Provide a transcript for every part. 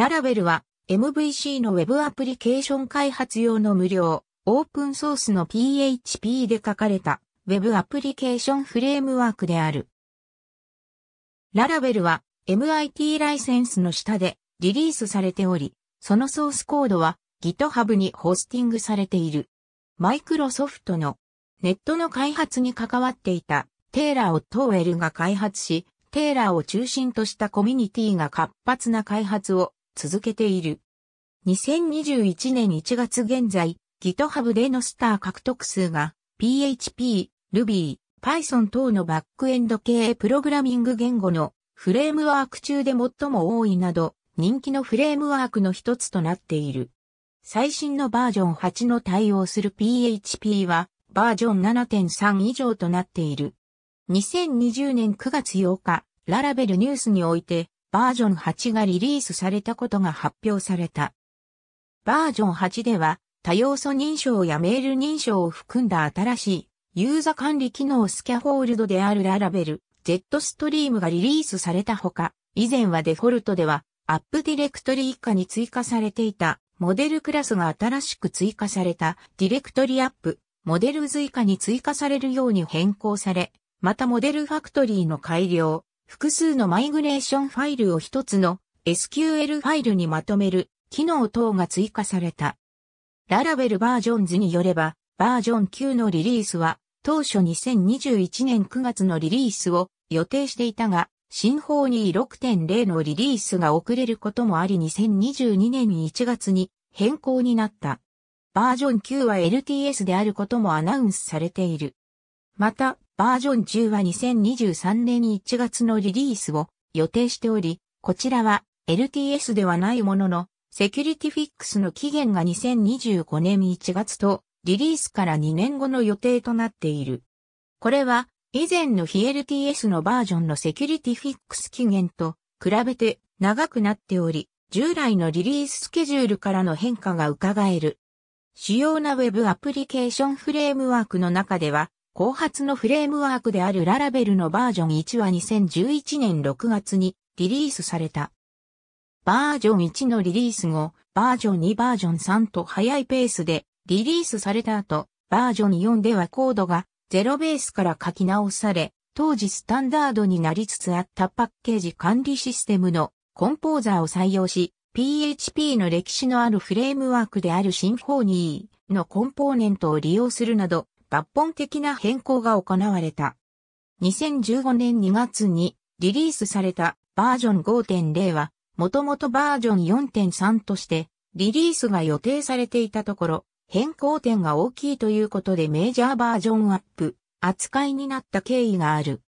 ララベルは MVC の Web アプリケーション開発用の無料、オープンソースの PHP で書かれた Web アプリケーションフレームワークである。ララベルは MIT ライセンスの下でリリースされており、そのソースコードは GitHub にホスティングされている。マイクロソフトのネットの開発に関わっていたテーラー・をトーウェルが開発し、テーラーを中心としたコミュニティが活発な開発を続けている。2021年1月現在、GitHub でのスター獲得数が PHP、Ruby、Python 等のバックエンド系プログラミング言語のフレームワーク中で最も多いなど人気のフレームワークの一つとなっている。最新のバージョン8の対応する PHP はバージョン7.3以上となっている。2020年9月8日、ララベルニュースにおいてバージョン8がリリースされたことが発表された。バージョン8では、多要素認証やメール認証を含んだ新しいユーザ管理機能スキャフォールドであるララベル、Z ストリームがリリースされたほか、以前はデフォルトではアップディレクトリ以下に追加されていたモデルクラスが新しく追加されたディレクトリアップ、モデルズ以下に追加されるように変更され、またモデルファクトリーの改良、複数のマイグレーションファイルを一つの SQL ファイルにまとめる機能等が追加された。ララベルバージョンズによれば、バージョン9のリリースは当初2021年9月のリリースを予定していたが、新法に6.0のリリースが遅れることもあり2022年1月に変更になった。バージョン9は LTS であることもアナウンスされている。また、バージョン10は2023年1月のリリースを予定しており、こちらは LTS ではないものの、セキュリティフィックスの期限が2025年1月と、リリースから2年後の予定となっている。これは、以前の非 LTS のバージョンのセキュリティフィックス期限と比べて長くなっており、従来のリリーススケジュールからの変化が伺える。主要な Web アプリケーションフレームワークの中では、後発のフレームワークであるララベルのバージョン1は2011年6月にリリースされた。バージョン1のリリース後、バージョン2バージョン3と早いペースでリリースされた後、バージョン4ではコードがゼロベースから書き直され、当時スタンダードになりつつあったパッケージ管理システムのコンポーザーを採用し、PHP の歴史のあるフレームワークであるシンフォニーのコンポーネントを利用するなど、抜本的な変更が行われた。2015年2月にリリースされたバージョン5.0は、もともとバージョン4.3として、リリースが予定されていたところ、変更点が大きいということでメジャーバージョンアップ、扱いになった経緯がある。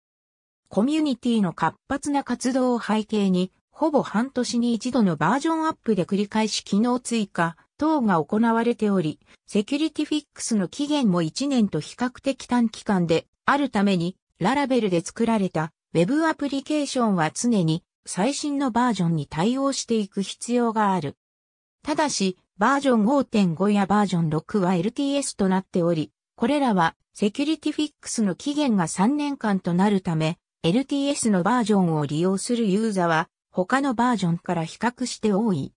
コミュニティの活発な活動を背景に、ほぼ半年に一度のバージョンアップで繰り返し機能追加、等が行われており、セキュリティフィックスの期限も1年と比較的短期間であるために、ララベルで作られた Web アプリケーションは常に最新のバージョンに対応していく必要がある。ただし、バージョン5.5やバージョン6は LTS となっており、これらはセキュリティフィックスの期限が3年間となるため、LTS のバージョンを利用するユーザは他のバージョンから比較して多い。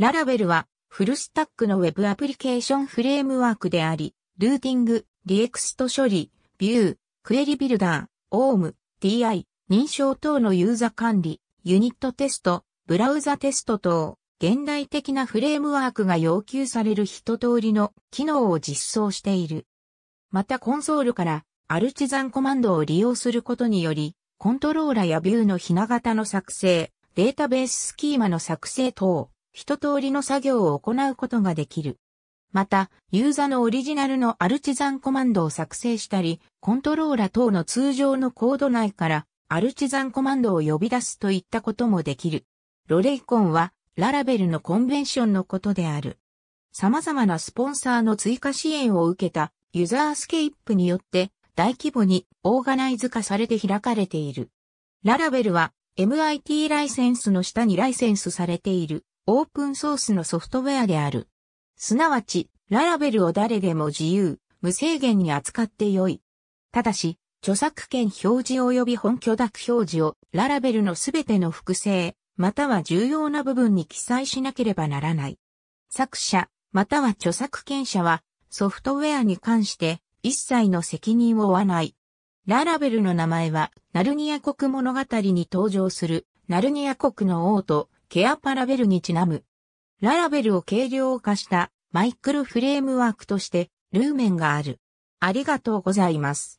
ララベルはフルスタックの Web アプリケーションフレームワークであり、ルーティング、リエクスト処理、ビュー、クエリビルダー、オーム、DI、認証等のユーザ管理、ユニットテスト、ブラウザテスト等、現代的なフレームワークが要求される一通りの機能を実装している。またコンソールからアルチザンコマンドを利用することにより、コントローラやビューのひな型の作成、データベーススキーマの作成等、一通りの作業を行うことができる。また、ユーザのオリジナルのアルチザンコマンドを作成したり、コントローラ等の通常のコード内からアルチザンコマンドを呼び出すといったこともできる。ロレイコンは、ララベルのコンベンションのことである。様々なスポンサーの追加支援を受けたユーザースケープによって大規模にオーガナイズ化されて開かれている。ララベルは MIT ライセンスの下にライセンスされている。オープンソースのソフトウェアである。すなわち、ララベルを誰でも自由、無制限に扱ってよい。ただし、著作権表示及び本許諾表示をララベルのすべての複製、または重要な部分に記載しなければならない。作者、または著作権者は、ソフトウェアに関して一切の責任を負わない。ララベルの名前は、ナルニア国物語に登場する、ナルニア国の王と、ケアパラベルにちなむ。ララベルを軽量化したマイクロフレームワークとしてルーメンがある。ありがとうございます。